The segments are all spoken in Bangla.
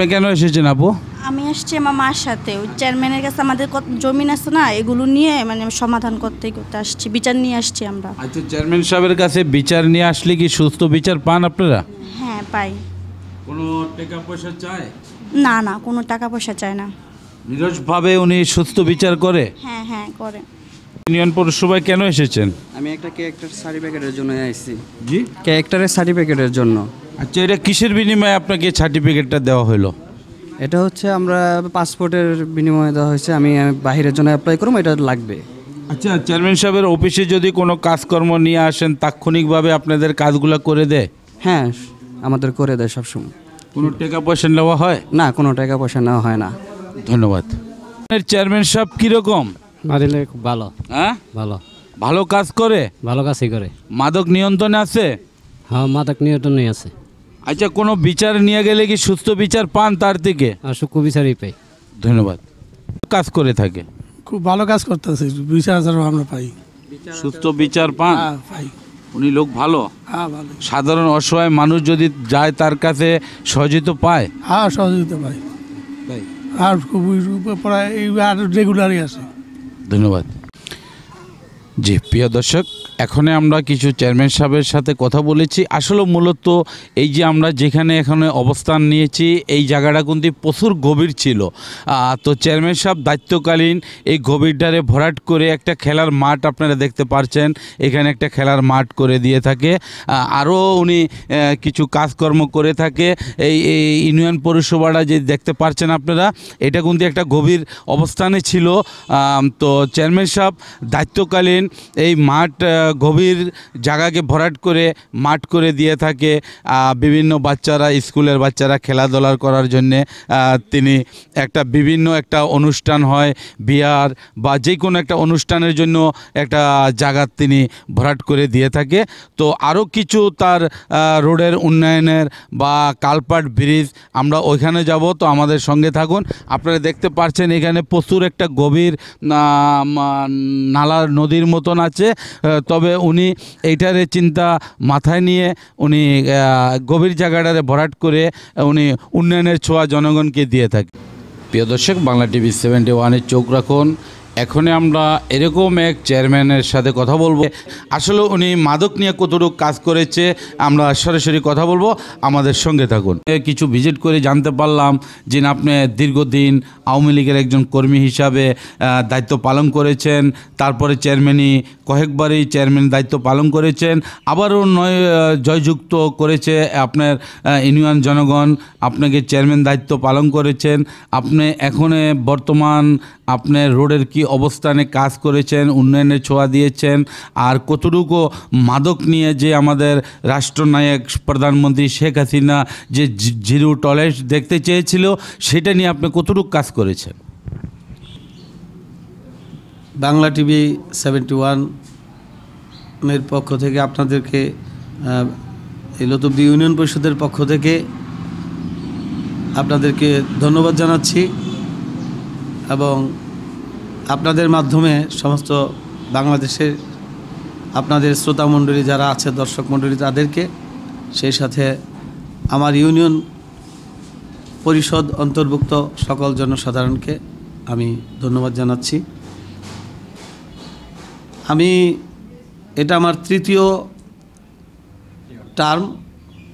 আপনি কেন এসেছেন আপু আমি আসছি আমার মার সাথে ওই চেয়ারম্যানের কাছে আমাদের কত জমিন আছে না এগুলো নিয়ে মানে সমাধান করতে করতে আসছি বিচার নিয়ে আসছি আমরা আচ্ছা চেয়ারম্যান সাহেবের কাছে বিচার নিয়ে আসলে কি সুস্থ বিচার পান আপনারা হ্যাঁ পাই কোনো টাকা পয়সা চায় না না কোনো টাকা পয়সা চায় না নিরসভাবে উনি সুস্থ বিচার করে হ্যাঁ হ্যাঁ করে ইউনিয়ন পৌরসভায় কেন এসেছেন আমি একটা ক্যারেক্টার সার্টিফিকেটের জন্য আইছি জি ক্যারেক্টারের সার্টিফিকেটের জন্য আচ্ছা এটা কিসের বিনিময়ে আপনাকে সার্টিফিকেটটা দেওয়া হলো এটা হচ্ছে আমরা পাসপোর্টের বিনিময়ে দেওয়া হয়েছে আমি বাহিরের জন্য অ্যাপ্লাই করবো এটা লাগবে আচ্ছা চেয়ারম্যান সাহেবের অফিসে যদি কোনো কাজকর্ম নিয়ে আসেন তাৎক্ষণিকভাবে আপনাদের কাজগুলো করে দেয় হ্যাঁ আমাদের করে দেয় সবসময় কোনো টাকা পয়সা নেওয়া হয় না কোনো টাকা পয়সা নেওয়া হয় না ধন্যবাদ চেয়ারম্যান সাহেব কীরকম মারিলে খুব ভালো হ্যাঁ ভালো ভালো কাজ করে ভালো কাজই করে মাদক নিয়ন্ত্রণে আছে হ্যাঁ মাদক নিয়ন্ত্রণে আছে আচ্ছা কোনো বিচার নিয়ে গেলে কি সুস্থ বিচার পান তার থেকে আর বিচারই পাই ধন্যবাদ কাজ করে থাকে খুব ভালো কাজ করতেছে বিচার আচার আমরা পাই সুস্থ বিচার পান হ্যাঁ, পাই উনি লোক ভালো হ্যাঁ ভালো সাধারণ অসহায় মানুষ যদি যায় তার কাছে সহযোগিতা পায় হ্যাঁ সহযোগিতা পাই আর খুব প্রায় এই আর রেগুলারই আছে ধন্যবাদ জি প্রিয় দর্শক এখনে আমরা কিছু চেয়ারম্যান সাহেবের সাথে কথা বলেছি আসলে মূলত এই যে আমরা যেখানে এখানে অবস্থান নিয়েছি এই জায়গাটা কিন্তু প্রচুর গভীর ছিল তো চেয়ারম্যান সাহেব দায়িত্বকালীন এই গভীরটারে ভরাট করে একটা খেলার মাঠ আপনারা দেখতে পারছেন এখানে একটা খেলার মাঠ করে দিয়ে থাকে আরও উনি কিছু কাজকর্ম করে থাকে এই ইউনিয়ন পরিষেবাটা যে দেখতে পারছেন আপনারা এটা কিন্তু একটা গভীর অবস্থানে ছিল তো চেয়ারম্যান সাহেব দায়িত্বকালীন এই মাঠ গভীর জায়গাকে ভরাট করে মাঠ করে দিয়ে থাকে বিভিন্ন বাচ্চারা স্কুলের বাচ্চারা খেলাধুলার করার জন্যে তিনি একটা বিভিন্ন একটা অনুষ্ঠান হয় বিয়ার বা যে কোনো একটা অনুষ্ঠানের জন্য একটা জায়গা তিনি ভরাট করে দিয়ে থাকে তো আরও কিছু তার রোডের উন্নয়নের বা কালপাট ব্রিজ আমরা ওইখানে যাব তো আমাদের সঙ্গে থাকুন আপনারা দেখতে পারছেন এখানে প্রচুর একটা গভীর নালার নদীর মতন আছে তবে তবে উনি এইটার চিন্তা মাথায় নিয়ে উনি গভীর জায়গাটারে ভরাট করে উনি উন্নয়নের ছোঁয়া জনগণকে দিয়ে থাকে প্রিয় দর্শক বাংলা টিভি সেভেন্টি ওয়ানের চোখ রাখুন এখন আমরা এরকম এক চেয়ারম্যানের সাথে কথা বলবো আসলে উনি মাদক নিয়ে কতটুকু কাজ করেছে আমরা সরাসরি কথা বলবো আমাদের সঙ্গে থাকুন কিছু ভিজিট করে জানতে পারলাম যে আপনি দীর্ঘদিন আওয়ামী লীগের একজন কর্মী হিসাবে দায়িত্ব পালন করেছেন তারপরে চেয়ারম্যানই কয়েকবারই চেয়ারম্যান দায়িত্ব পালন করেছেন আবারও নয় জয়যুক্ত করেছে আপনার ইউনিয়ন জনগণ আপনাকে চেয়ারম্যান দায়িত্ব পালন করেছেন আপনি এখন বর্তমান আপনার রোডের কি অবস্থানে কাজ করেছেন উন্নয়নের ছোঁয়া দিয়েছেন আর কতটুকু মাদক নিয়ে যে আমাদের রাষ্ট্রনায়ক প্রধানমন্ত্রী শেখ হাসিনা যে জিরো টলেস দেখতে চেয়েছিল সেটা নিয়ে আপনি কতটুকু কাজ করেছেন বাংলা টিভি সেভেন্টি ওয়ানের পক্ষ থেকে আপনাদেরকে এই লতুবদি ইউনিয়ন পরিষদের পক্ষ থেকে আপনাদেরকে ধন্যবাদ জানাচ্ছি এবং আপনাদের মাধ্যমে সমস্ত বাংলাদেশের আপনাদের শ্রোতা মণ্ডলী যারা আছে দর্শক মণ্ডলী তাদেরকে সেই সাথে আমার ইউনিয়ন পরিষদ অন্তর্ভুক্ত সকল জনসাধারণকে আমি ধন্যবাদ জানাচ্ছি আমি এটা আমার তৃতীয় টার্ম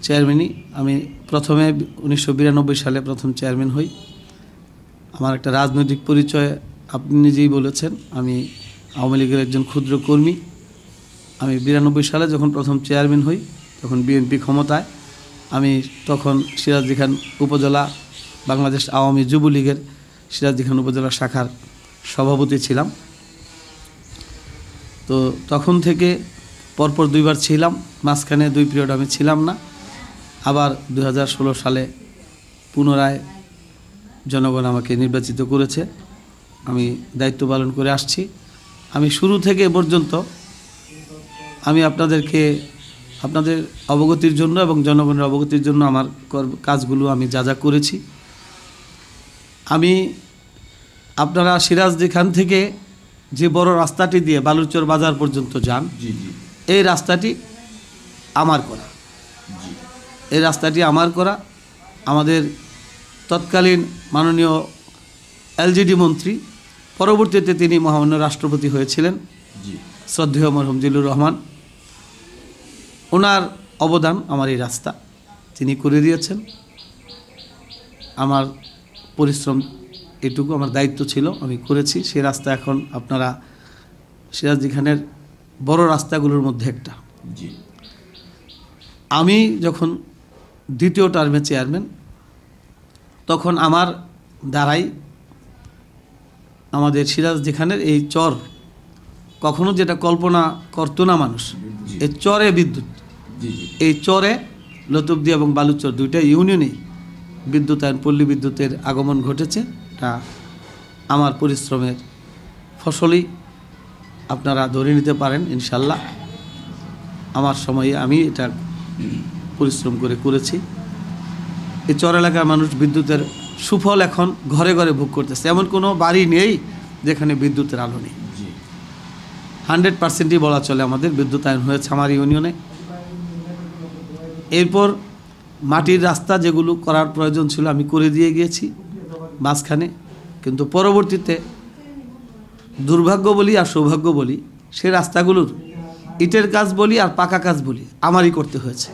চেয়ারম্যানই আমি প্রথমে উনিশশো সালে প্রথম চেয়ারম্যান হই আমার একটা রাজনৈতিক পরিচয় আপনি নিজেই বলেছেন আমি আওয়ামী লীগের একজন ক্ষুদ্র কর্মী আমি বিরানব্বই সালে যখন প্রথম চেয়ারম্যান হই তখন বিএনপি ক্ষমতায় আমি তখন সিরাজদি খান উপজেলা বাংলাদেশ আওয়ামী যুবলীগের সিরাজদি খান উপজেলা শাখার সভাপতি ছিলাম তো তখন থেকে পরপর দুইবার ছিলাম মাঝখানে দুই পিরিয়ড আমি ছিলাম না আবার দু সালে পুনরায় জনগণ আমাকে নির্বাচিত করেছে আমি দায়িত্ব পালন করে আসছি আমি শুরু থেকে পর্যন্ত আমি আপনাদেরকে আপনাদের অবগতির জন্য এবং জনগণের অবগতির জন্য আমার কাজগুলো আমি যা যা করেছি আমি আপনারা সিরাজ যেখান থেকে যে বড় রাস্তাটি দিয়ে বালুচর বাজার পর্যন্ত যান এই রাস্তাটি আমার করা এই রাস্তাটি আমার করা আমাদের তৎকালীন মাননীয় এলজিডি মন্ত্রী পরবর্তীতে তিনি মহামান্য রাষ্ট্রপতি হয়েছিলেন শ্রদ্ধেয় মরহমজিলুর রহমান ওনার অবদান আমার এই রাস্তা তিনি করে দিয়েছেন আমার পরিশ্রম এটুকু আমার দায়িত্ব ছিল আমি করেছি সে রাস্তা এখন আপনারা সিরাজদি খানের বড় রাস্তাগুলোর মধ্যে একটা আমি যখন দ্বিতীয় টার্মে চেয়ারম্যান তখন আমার দ্বারাই আমাদের সিরাজ যেখানের এই চর কখনো যেটা কল্পনা করতো না মানুষ এই চরে বিদ্যুৎ এই চরে লতুবদি এবং বালুচর দুইটা ইউনিয়নেই বিদ্যুতায়ন পল্লী বিদ্যুতের আগমন ঘটেছে তা আমার পরিশ্রমের ফসলই আপনারা ধরে নিতে পারেন ইনশাল্লাহ আমার সময়ে আমি এটা পরিশ্রম করে করেছি এই চর এলাকার মানুষ বিদ্যুতের সুফল এখন ঘরে ঘরে ভোগ করতেছে এমন কোনো বাড়ি নেই যেখানে বিদ্যুতের আলো নেই হান্ড্রেড পার্সেন্টই বলা চলে আমাদের বিদ্যুতায়ন হয়েছে আমার ইউনিয়নে এরপর মাটির রাস্তা যেগুলো করার প্রয়োজন ছিল আমি করে দিয়ে গিয়েছি মাঝখানে কিন্তু পরবর্তীতে দুর্ভাগ্য বলি আর সৌভাগ্য বলি সে রাস্তাগুলোর ইটের কাজ বলি আর পাকা কাজ বলি আমারই করতে হয়েছে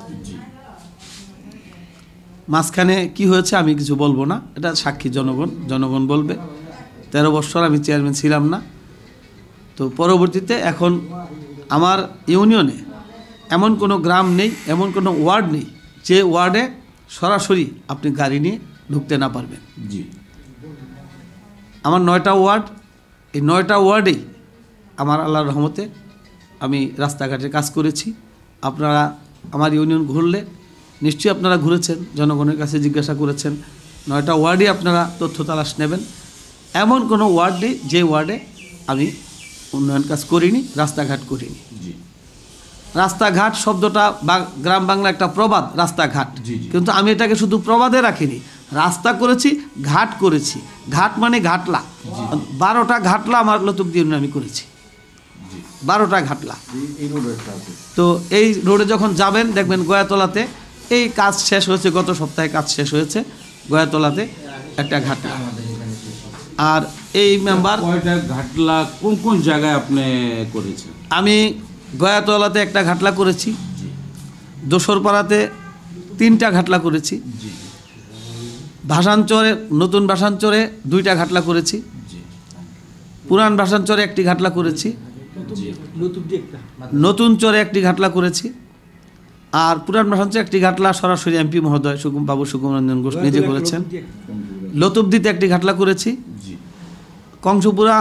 মাঝখানে কি হয়েছে আমি কিছু বলবো না এটা সাক্ষী জনগণ জনগণ বলবে তেরো বছর আমি চেয়ারম্যান ছিলাম না তো পরবর্তীতে এখন আমার ইউনিয়নে এমন কোনো গ্রাম নেই এমন কোনো ওয়ার্ড নেই যে ওয়ার্ডে সরাসরি আপনি গাড়ি নিয়ে ঢুকতে না পারবেন জি আমার নয়টা ওয়ার্ড এই নয়টা ওয়ার্ডেই আমার আল্লাহর রহমতে আমি রাস্তাঘাটে কাজ করেছি আপনারা আমার ইউনিয়ন ঘুরলে নিশ্চয়ই আপনারা ঘুরেছেন জনগণের কাছে জিজ্ঞাসা করেছেন নয়টা ওয়ার্ডে আপনারা তথ্য তালাশ নেবেন এমন কোনো ওয়ার্ড নেই যে ওয়ার্ডে আমি উন্নয়ন কাজ করিনি রাস্তাঘাট করিনি রাস্তাঘাট শব্দটা বা গ্রাম বাংলা একটা প্রবাদ রাস্তাঘাট কিন্তু আমি এটাকে শুধু প্রবাদে রাখিনি রাস্তা করেছি ঘাট করেছি ঘাট মানে ঘাটলা বারোটা ঘাটলা আমার লতুক দিয়ে আমি করেছি বারোটা ঘাটলা তো এই রোডে যখন যাবেন দেখবেন গয়াতলাতে এই কাজ শেষ হয়েছে গত সপ্তাহে কাজ শেষ হয়েছে গয়াতলাতে একটা ঘাটলা আর এই মেম্বার ঘাটলা কোন কোন জায়গায় আপনি করেছেন আমি গয়াতলাতে একটা ঘাটলা করেছি দোসরপাড়াতে তিনটা ঘাটলা করেছি ভাষাঞ্চরে নতুন ভাষাঞ্চরে দুইটা ঘাটলা করেছি পুরান ভাষাঞ্চরে একটি ঘাটলা করেছি নতুন চরে একটি ঘাটলা করেছি আর পুরান ভাষা একটি ঘাটলা সরাসরি এমপি মহোদয় সুকুম বাবু সুকুম রঞ্জন ঘোষ নিজে করেছেন লতুবদিতে একটি ঘাটলা করেছি কংসপুরা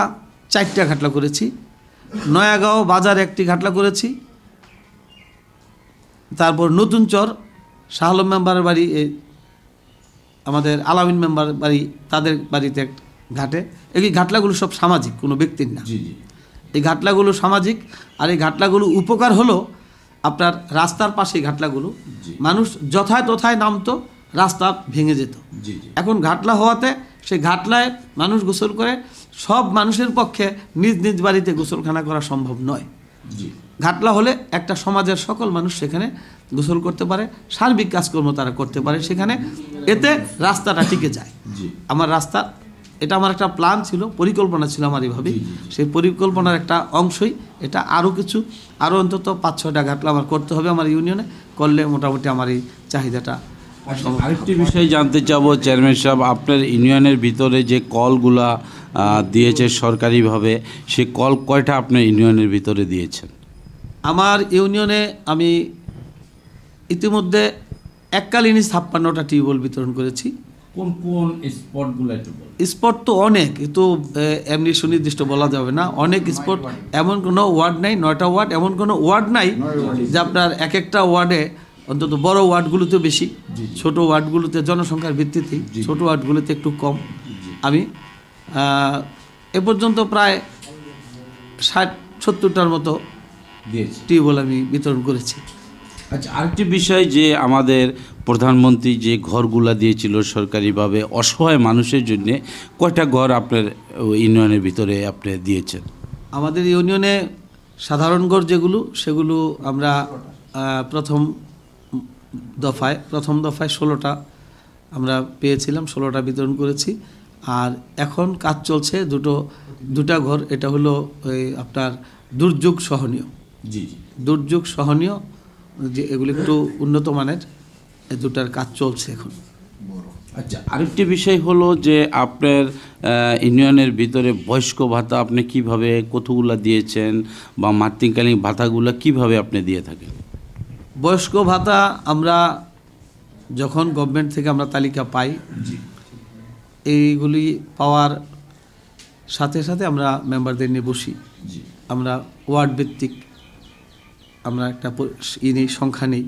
চারটা ঘাটলা করেছি নয়াগাঁও বাজার একটি ঘাটলা করেছি তারপর নতুন চর শাহলম মেম্বারের বাড়ি আমাদের আলামিন মেম্বার বাড়ি তাদের বাড়িতে ঘাটে এই ঘাটলাগুলো সব সামাজিক কোনো ব্যক্তির না এই ঘাটলাগুলো সামাজিক আর এই ঘাটলাগুলো উপকার হলো আপনার রাস্তার পাশে ঘাটলাগুলো মানুষ যথায় তথায় নামতো রাস্তা ভেঙে যেত এখন ঘাটলা হওয়াতে সেই ঘাটলায় মানুষ গোসল করে সব মানুষের পক্ষে নিজ নিজ বাড়িতে গোসলখানা করা সম্ভব নয় ঘাটলা হলে একটা সমাজের সকল মানুষ সেখানে গোসল করতে পারে সার্বিক কাজকর্ম তারা করতে পারে সেখানে এতে রাস্তাটা টিকে যায় আমার রাস্তা এটা আমার একটা প্ল্যান ছিল পরিকল্পনা ছিল আমার এভাবেই সেই পরিকল্পনার একটা অংশই এটা আরও কিছু আরও অন্তত পাঁচ ছয়টা ঘাটলা আমার করতে হবে আমার ইউনিয়নে করলে মোটামুটি আমার এই চাহিদাটা আচ্ছা, আরেকটি বিষয়ে জানতে চাব চেয়ারম্যান সাহেব আপনার ইউনিয়নের ভিতরে যে কলগুলা দিয়েছে সরকারিভাবে সে কল কয়টা আপনার ইউনিয়নের ভিতরে দিয়েছেন আমার ইউনিয়নে আমি ইতিমধ্যে এককালীনই ছাপ্পান্নটা টিউবওয়েল বিতরণ করেছি কোন কোন স্পটগুলো স্পট তো অনেক এ তো এমনি সুনির্দিষ্ট বলা যাবে না অনেক স্পট এমন কোনো ওয়ার্ড নাই নয়টা ওয়ার্ড এমন কোনো ওয়ার্ড নাই যে আপনার এক একটা ওয়ার্ডে অন্তত বড় ওয়ার্ডগুলোতে বেশি ছোট ওয়ার্ডগুলোতে জনসংখ্যার ভিত্তিতেই ছোট ওয়ার্ডগুলোতে একটু কম আমি এ পর্যন্ত প্রায় ষাট সত্তরটার মতো টিউবওয়েল আমি বিতরণ করেছি আচ্ছা আরেকটি বিষয় যে আমাদের প্রধানমন্ত্রী যে ঘরগুলা দিয়েছিল সরকারিভাবে অসহায় মানুষের জন্যে কয়টা ঘর আপনার ইউনিয়নের ভিতরে আপনি দিয়েছেন আমাদের ইউনিয়নে সাধারণ ঘর যেগুলো সেগুলো আমরা প্রথম দফায় প্রথম দফায় ষোলোটা আমরা পেয়েছিলাম ষোলোটা বিতরণ করেছি আর এখন কাজ চলছে দুটো দুটা ঘর এটা হলো আপনার দুর্যোগ সহনীয় জি দুর্যোগ সহনীয় যে এগুলো একটু উন্নত মানের দুটার কাজ চলছে এখন আচ্ছা আরেকটি বিষয় হলো যে আপনার ইউনিয়নের ভিতরে বয়স্ক ভাতা আপনি কিভাবে কতগুলো দিয়েছেন বা মাতৃকালীন ভাতাগুলো কিভাবে আপনি দিয়ে থাকেন বয়স্ক ভাতা আমরা যখন গভর্নমেন্ট থেকে আমরা তালিকা পাই এইগুলি পাওয়ার সাথে সাথে আমরা মেম্বারদের নিয়ে বসি আমরা ওয়ার্ড ভিত্তিক আমরা একটা ইনি সংখ্যা নেই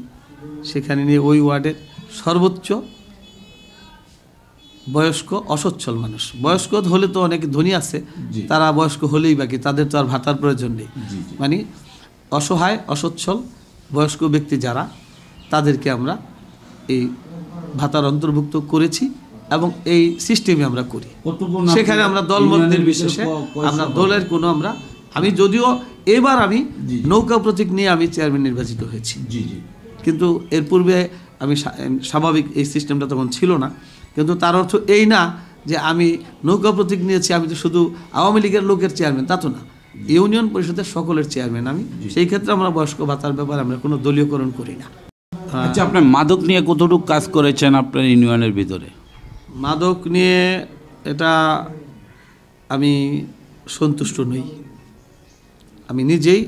সেখানে নিয়ে ওই ওয়ার্ডের সর্বোচ্চ বয়স্ক অসচ্ছল মানুষ বয়স্ক হলে তো অনেক ধনী আছে তারা বয়স্ক হলেই বাকি তাদের তো আর ভাতার প্রয়োজন নেই মানে অসহায় অসচ্ছল বয়স্ক ব্যক্তি যারা তাদেরকে আমরা এই ভাতার অন্তর্ভুক্ত করেছি এবং এই সিস্টেমে আমরা করি সেখানে আমরা দল মন্দির বিশেষে আমরা দলের কোনো আমরা আমি যদিও এবার আমি নৌকা প্রতীক নিয়ে আমি চেয়ারম্যান নির্বাচিত হয়েছি জি জি কিন্তু এর পূর্বে আমি স্বাভাবিক এই সিস্টেমটা তখন ছিল না কিন্তু তার অর্থ এই না যে আমি নৌকা প্রতীক নিয়েছি আমি তো শুধু আওয়ামী লীগের লোকের চেয়ারম্যান তা তো না ইউনিয়ন পরিষদের সকলের চেয়ারম্যান আমি সেই ক্ষেত্রে আমরা বয়স্ক ভাতার ব্যাপারে আমরা কোনো দলীয়করণ করি না আচ্ছা আপনার মাদক নিয়ে কতটুকু কাজ করেছেন আপনার ইউনিয়নের ভিতরে মাদক নিয়ে এটা আমি সন্তুষ্ট নই আমি নিজেই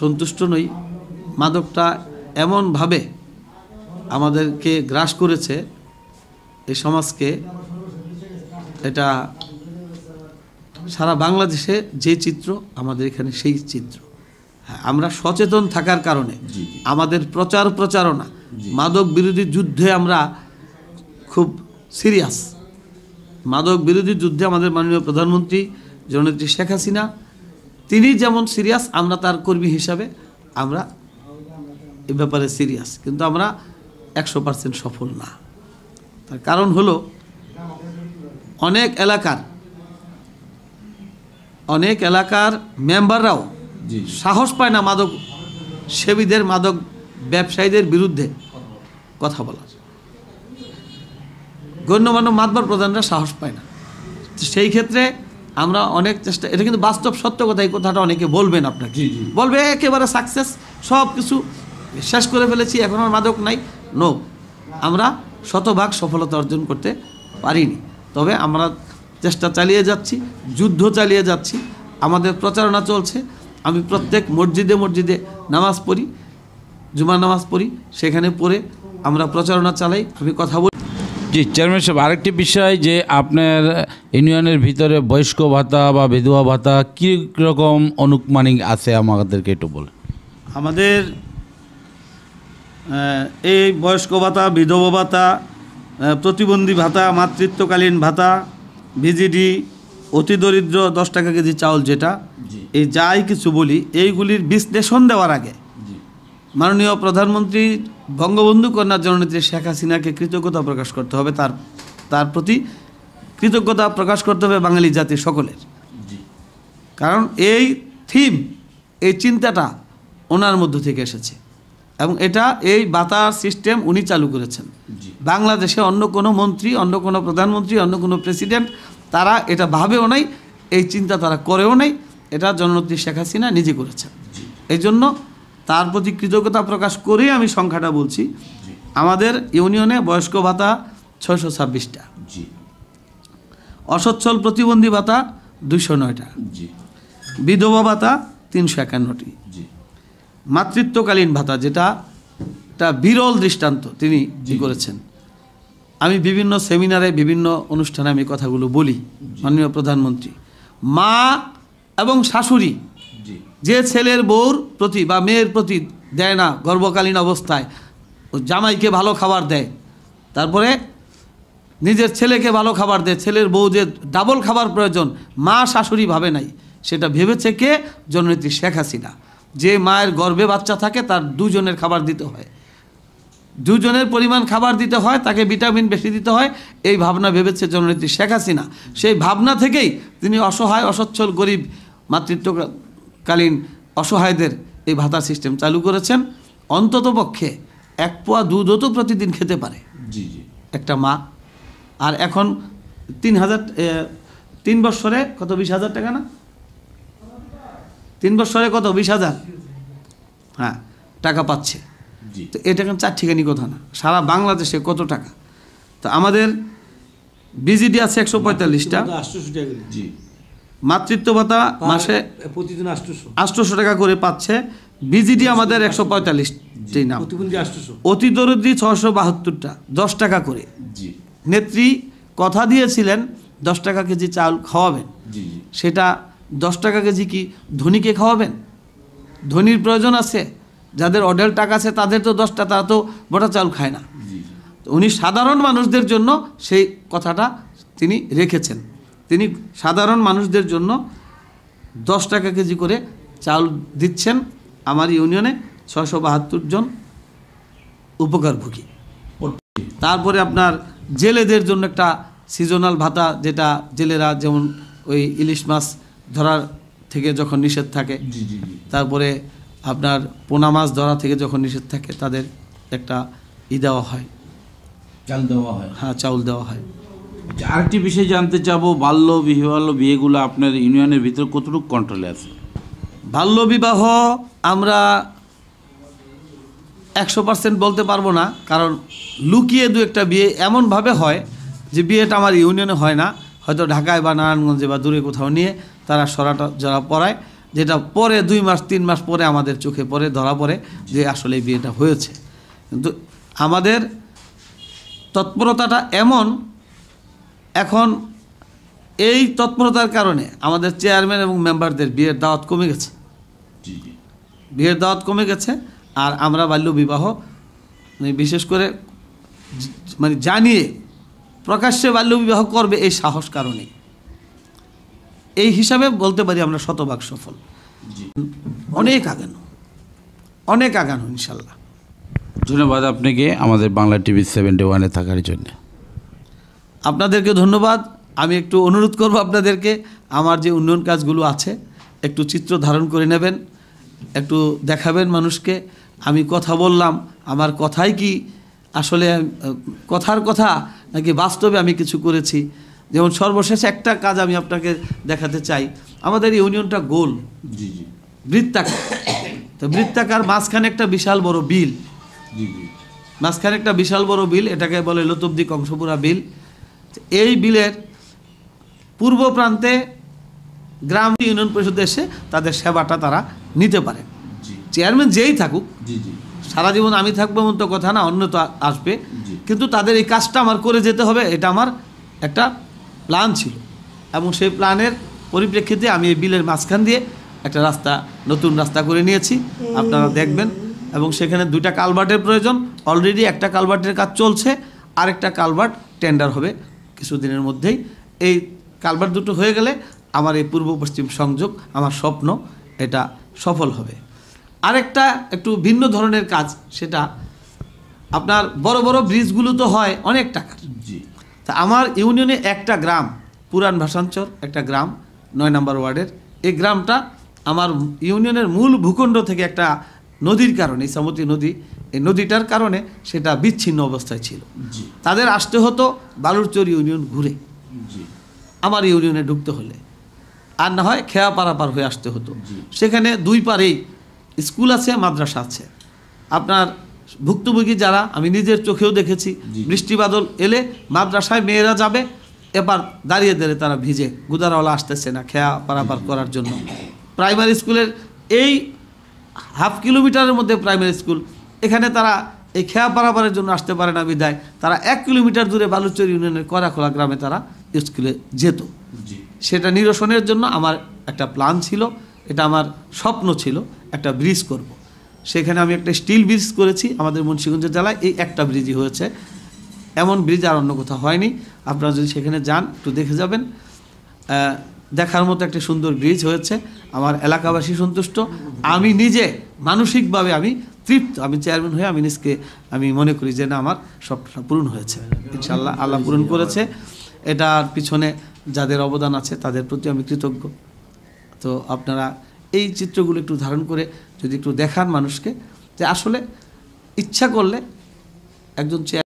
সন্তুষ্ট নই মাদকটা এমনভাবে আমাদেরকে গ্রাস করেছে এই সমাজকে এটা সারা বাংলাদেশে যে চিত্র আমাদের এখানে সেই চিত্র হ্যাঁ, আমরা সচেতন থাকার কারণে আমাদের প্রচার প্রচারণা মাদক বিরোধী যুদ্ধে আমরা খুব সিরিয়াস মাদক বিরোধী যুদ্ধে আমাদের মাননীয় প্রধানমন্ত্রী জননেত্রী শেখ হাসিনা তিনি যেমন সিরিয়াস আমরা তার কর্মী হিসাবে আমরা এ ব্যাপারে সিরিয়াস কিন্তু আমরা একশো পার্সেন্ট সফল না তার কারণ হলো অনেক এলাকার অনেক এলাকার মেম্বাররাও সাহস পায় না মাদক সেবীদের মাদক ব্যবসায়ীদের বিরুদ্ধে কথা বলার গণ্যমান্য মাতবার প্রধানরা সাহস পায় না সেই ক্ষেত্রে আমরা অনেক চেষ্টা এটা কিন্তু বাস্তব সত্য কথা এই কথাটা অনেকে বলবেন আপনাকে বলবে একেবারে সাকসেস সব কিছু বিশ্বাস করে ফেলেছি এখন আর মাদক নাই নো আমরা শতভাগ সফলতা অর্জন করতে পারিনি তবে আমরা চেষ্টা চালিয়ে যাচ্ছি যুদ্ধ চালিয়ে যাচ্ছি আমাদের প্রচারণা চলছে আমি প্রত্যেক মসজিদে মসজিদে নামাজ পড়ি জুমার নামাজ পড়ি সেখানে পড়ে আমরা প্রচারণা চালাই আমি কথা বলি জি চেয়ারম্যান সাহেব আরেকটি বিষয় যে আপনার ইউনিয়নের ভিতরে বয়স্ক ভাতা বা বিধবা ভাতা কী রকম অনুমানিক আছে আমাদেরকে একটু বলে আমাদের এই বয়স্ক ভাতা বিধবা ভাতা প্রতিবন্ধী ভাতা মাতৃত্বকালীন ভাতা ভিজিডি অতি দরিদ্র দশ টাকা কেজি চাউল যেটা এই যাই কিছু বলি এইগুলির বিশ্লেষণ দেওয়ার আগে মাননীয় প্রধানমন্ত্রী বঙ্গবন্ধু কন্যা জননেত্রী শেখ হাসিনাকে কৃতজ্ঞতা প্রকাশ করতে হবে তার তার প্রতি কৃতজ্ঞতা প্রকাশ করতে হবে বাঙালি জাতি সকলের কারণ এই থিম এই চিন্তাটা ওনার মধ্য থেকে এসেছে এবং এটা এই বাতার সিস্টেম উনি চালু করেছেন বাংলাদেশে অন্য কোনো মন্ত্রী অন্য কোনো প্রধানমন্ত্রী অন্য কোনো প্রেসিডেন্ট তারা এটা ভাবেও নাই এই চিন্তা তারা করেও নাই এটা জননেত্রী শেখ হাসিনা নিজে করেছেন এই জন্য তার প্রতি কৃতজ্ঞতা প্রকাশ করেই আমি সংখ্যাটা বলছি আমাদের ইউনিয়নে বয়স্ক ভাতা ছয়শো ছাব্বিশটা অসচ্ছল প্রতিবন্ধী ভাতা দুশো নয়টা বিধবা ভাতা তিনশো একান্নটি মাতৃত্বকালীন ভাতা যেটা একটা বিরল দৃষ্টান্ত তিনি করেছেন আমি বিভিন্ন সেমিনারে বিভিন্ন অনুষ্ঠানে আমি কথাগুলো বলি মাননীয় প্রধানমন্ত্রী মা এবং শাশুড়ি যে ছেলের বউর প্রতি বা মেয়ের প্রতি দেয় না গর্ভকালীন অবস্থায় ও জামাইকে ভালো খাবার দেয় তারপরে নিজের ছেলেকে ভালো খাবার দেয় ছেলের বউ যে ডাবল খাবার প্রয়োজন মা শাশুড়ি ভাবে নাই সেটা ভেবেছে কে জননেত্রী শেখ হাসিনা যে মায়ের গর্ভে বাচ্চা থাকে তার দুজনের খাবার দিতে হয় দুজনের পরিমাণ খাবার দিতে হয় তাকে ভিটামিন বেশি দিতে হয় এই ভাবনা ভেবেছে জননেত্রী শেখ হাসিনা সেই ভাবনা থেকেই তিনি অসহায় অসচ্ছল গরিব মাতৃত্বকালীন অসহায়দের এই ভাতার সিস্টেম চালু করেছেন অন্তত পক্ষে এক পোয়া দুধও তো প্রতিদিন খেতে পারে জি জি একটা মা আর এখন তিন হাজার তিন বছরে কত বিশ হাজার টাকা না তিন বছরে কত বিশ হাজার হ্যাঁ টাকা পাচ্ছে তো এটা কিন্তু চার ঠিকানি কথা না সারা বাংলাদেশে কত টাকা তো আমাদের বিজিডি আছে একশো পঁয়তাল্লিশটা মাতৃত্ব ভাতা মাসে প্রতিদিন আটশোশো টাকা করে পাচ্ছে বিজিডি আমাদের একশো পঁয়তাল্লিশ নাম অতি দরিদ্রী ছশো বাহাত্তরটা দশ টাকা করে নেত্রী কথা দিয়েছিলেন দশ টাকা কেজি চাল খাওয়াবেন সেটা দশ টাকা কেজি কি ধনীকে খাওয়াবেন ধনির প্রয়োজন আছে যাদের অর্ডার টাকা আছে তাদের তো দশটা তারা তো বটা চাল খায় না উনি সাধারণ মানুষদের জন্য সেই কথাটা তিনি রেখেছেন তিনি সাধারণ মানুষদের জন্য দশ টাকা কেজি করে চাল দিচ্ছেন আমার ইউনিয়নে ছশো বাহাত্তর জন উপকারভোগী তারপরে আপনার জেলেদের জন্য একটা সিজনাল ভাতা যেটা জেলেরা যেমন ওই ইলিশ মাছ ধরার থেকে যখন নিষেধ থাকে তারপরে আপনার পোনা মাছ ধরা থেকে যখন নিষেধ থাকে তাদের একটা ই দেওয়া হয় চাল দেওয়া হয় হ্যাঁ চাউল দেওয়া হয় আচ্ছা, আরেকটি বিষয় জানতে চাব বাল্য বিবাহ বিয়েগুলো আপনার ইউনিয়নের ভিতরে কতটুকু কন্ট্রোলে আছে বাল্য বিবাহ আমরা একশো পার্সেন্ট বলতে পারবো না কারণ লুকিয়ে দু একটা বিয়ে এমনভাবে হয় যে বিয়েটা আমার ইউনিয়নে হয় না হয়তো ঢাকায় বা নারায়ণগঞ্জে বা দূরে কোথাও নিয়ে তারা সরাটা যারা পড়ায় যেটা পরে দুই মাস তিন মাস পরে আমাদের চোখে পড়ে ধরা পড়ে যে আসলে বিয়েটা হয়েছে কিন্তু আমাদের তৎপরতাটা এমন এখন এই তৎপরতার কারণে আমাদের চেয়ারম্যান এবং মেম্বারদের বিয়ের দাওয়াত কমে গেছে বিয়ের দাওয়াত কমে গেছে আর আমরা বাল্য বিবাহ মানে বিশেষ করে মানে জানিয়ে প্রকাশ্যে বাল্য বিবাহ করবে এই সাহস কারণেই এই হিসাবে বলতে পারি আমরা শতভাগ সফল অনেক আগানো অনেক আগানো ইনশাল্লাহ ধন্যবাদ আপনাকে আমাদের বাংলা টিভি সেভেন্টি ওয়ানে থাকার জন্য আপনাদেরকে ধন্যবাদ আমি একটু অনুরোধ করব আপনাদেরকে আমার যে উন্নয়ন কাজগুলো আছে একটু চিত্র ধারণ করে নেবেন একটু দেখাবেন মানুষকে আমি কথা বললাম আমার কথাই কি আসলে কথার কথা নাকি বাস্তবে আমি কিছু করেছি যেমন সর্বশেষ একটা কাজ আমি আপনাকে দেখাতে চাই আমাদের ইউনিয়নটা গোল বৃত্তাকার তো বৃত্তাকার মাঝখানে একটা বিশাল বড় বিল মাঝখানে একটা বিশাল বড় বিল এটাকে বলে লতুবদি কংসপুরা বিল এই বিলের পূর্ব প্রান্তে গ্রাম ইউনিয়ন পরিষদ এসে তাদের সেবাটা তারা নিতে পারে চেয়ারম্যান যেই থাকুক সারা জীবন আমি থাকবো এমন তো কথা না অন্য তো আসবে কিন্তু তাদের এই কাজটা আমার করে যেতে হবে এটা আমার একটা প্ল্যান ছিল এবং সেই প্ল্যানের পরিপ্রেক্ষিতে আমি এই বিলের মাঝখান দিয়ে একটা রাস্তা নতুন রাস্তা করে নিয়েছি আপনারা দেখবেন এবং সেখানে দুইটা কালভার্টের প্রয়োজন অলরেডি একটা কালভার্টের কাজ চলছে আরেকটা কালভার্ট টেন্ডার হবে কিছুদিনের মধ্যেই এই কালভার্ট দুটো হয়ে গেলে আমার এই পূর্ব পশ্চিম সংযোগ আমার স্বপ্ন এটা সফল হবে আরেকটা একটু ভিন্ন ধরনের কাজ সেটা আপনার বড় বড় ব্রিজগুলো তো হয় অনেক টাকার জি তা আমার ইউনিয়নে একটা গ্রাম পুরান ভাষাঞ্চল একটা গ্রাম নয় নম্বর ওয়ার্ডের এই গ্রামটা আমার ইউনিয়নের মূল ভূখণ্ড থেকে একটা নদীর কারণে ইসামতি নদী এই নদীটার কারণে সেটা বিচ্ছিন্ন অবস্থায় ছিল তাদের আসতে হতো বালুরচর ইউনিয়ন ঘুরে আমার ইউনিয়নে ঢুকতে হলে আর না হয় খেয়া পারাপার হয়ে আসতে হতো সেখানে দুই পারেই স্কুল আছে মাদ্রাসা আছে আপনার ভুক্তভোগী যারা আমি নিজের চোখেও দেখেছি বৃষ্টি বাদল এলে মাদ্রাসায় মেয়েরা যাবে এবার দাঁড়িয়ে দাঁড়িয়ে তারা ভিজে গুদারাওয়ালা আসতেছে না খেয়া পারাপার করার জন্য প্রাইমারি স্কুলের এই হাফ কিলোমিটারের মধ্যে প্রাইমারি স্কুল এখানে তারা এই খেয়া পারাপারের জন্য আসতে পারে না বিদায় তারা এক কিলোমিটার দূরে বালুচর ইউনিয়নের করাখোলা গ্রামে তারা স্কুলে যেত সেটা নিরসনের জন্য আমার একটা প্ল্যান ছিল এটা আমার স্বপ্ন ছিল একটা ব্রিজ করব। সেখানে আমি একটা স্টিল ব্রিজ করেছি আমাদের মুন্সিগঞ্জ জেলায় এই একটা ব্রিজই হয়েছে এমন ব্রিজ আর অন্য কোথাও হয়নি আপনারা যদি সেখানে যান একটু দেখে যাবেন দেখার মতো একটা সুন্দর ব্রিজ হয়েছে আমার এলাকাবাসী সন্তুষ্ট আমি নিজে মানসিকভাবে আমি তৃপ্ত আমি চেয়ারম্যান হয়ে আমি নিজকে আমি মনে করি যে না আমার স্বপ্নটা পূরণ হয়েছে ইনশাল্লাহ আল্লাহ পূরণ করেছে এটার পিছনে যাদের অবদান আছে তাদের প্রতি আমি কৃতজ্ঞ তো আপনারা এই চিত্রগুলো একটু ধারণ করে যদি একটু দেখান মানুষকে যে আসলে ইচ্ছা করলে একজন চেয়ার